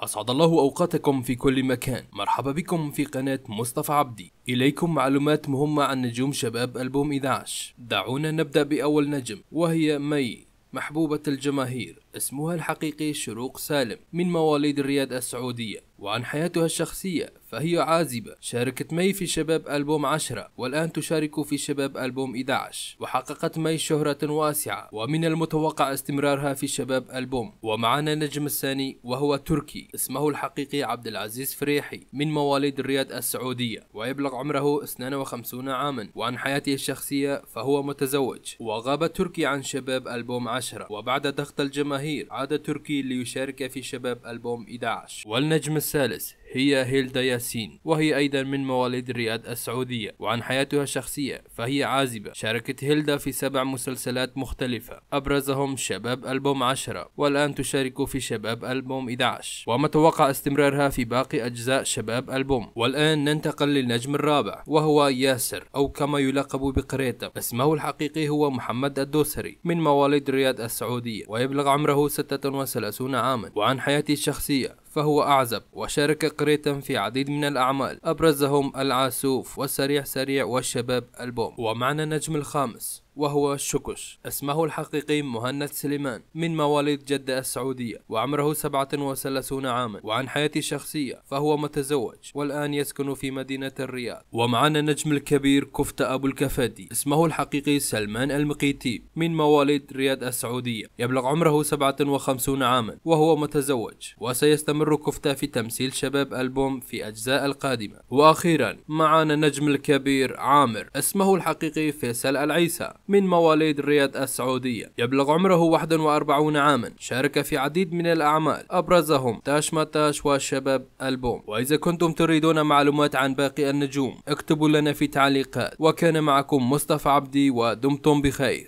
أسعد الله أوقاتكم في كل مكان مرحبا بكم في قناة مصطفى عبدي إليكم معلومات مهمة عن نجوم شباب ألبوم 11 دعونا نبدأ بأول نجم وهي مي محبوبة الجماهير اسمها الحقيقي شروق سالم من مواليد الرياض السعودية وعن حياتها الشخصية فهي عازبة شاركت مي في شباب ألبوم 10 والآن تشارك في شباب ألبوم 11 وحققت مي شهرة واسعة ومن المتوقع استمرارها في شباب ألبوم ومعنا النجم الثاني وهو تركي اسمه الحقيقي عبد العزيز فريحي من مواليد الرياض السعودية ويبلغ عمره 52 عاما وعن حياته الشخصية فهو متزوج وغاب تركي عن شباب ألبوم 10 وبعد ضغط الجماهير عاد تركي ليشارك في شباب ألبوم 11 والنجم الثالث هي هيلدا ياسين وهي أيضا من مواليد الرياض السعودية وعن حياتها الشخصية فهي عازبة شاركت هيلدا في سبع مسلسلات مختلفة أبرزهم شباب ألبوم 10 والآن تشارك في شباب ألبوم 11 ومتوقع استمرارها في باقي أجزاء شباب ألبوم والآن ننتقل للنجم الرابع وهو ياسر أو كما يلقب بقريتا اسمه الحقيقي هو محمد الدوسري من مواليد الرياض السعودية ويبلغ عمره 36 عاما وعن حياته الشخصية فهو أعزب وشارك قريتا في عديد من الأعمال أبرزهم العاسوف والسريع سريع والشباب البوم ومعنا النجم الخامس وهو شكش اسمه الحقيقي مهند سليمان من مواليد جدة السعودية وعمره 37 عاما وعن حياته الشخصية فهو متزوج والآن يسكن في مدينة الرياض ومعنا النجم الكبير كفتة أبو الكفادي اسمه الحقيقي سلمان المقيتي من مواليد رياض السعودية يبلغ عمره 57 عاما وهو متزوج وسيستمر كفتة في تمثيل شباب ألبوم في أجزاء القادمة وأخيرا معنا النجم الكبير عامر اسمه الحقيقي فيصل العيسى من مواليد الرياض السعودية يبلغ عمره 41 عاما شارك في عديد من الأعمال أبرزهم تاش ماتاش والشباب ألبوم وإذا كنتم تريدون معلومات عن باقي النجوم اكتبوا لنا في تعليقات وكان معكم مصطفى عبدي ودمتم بخير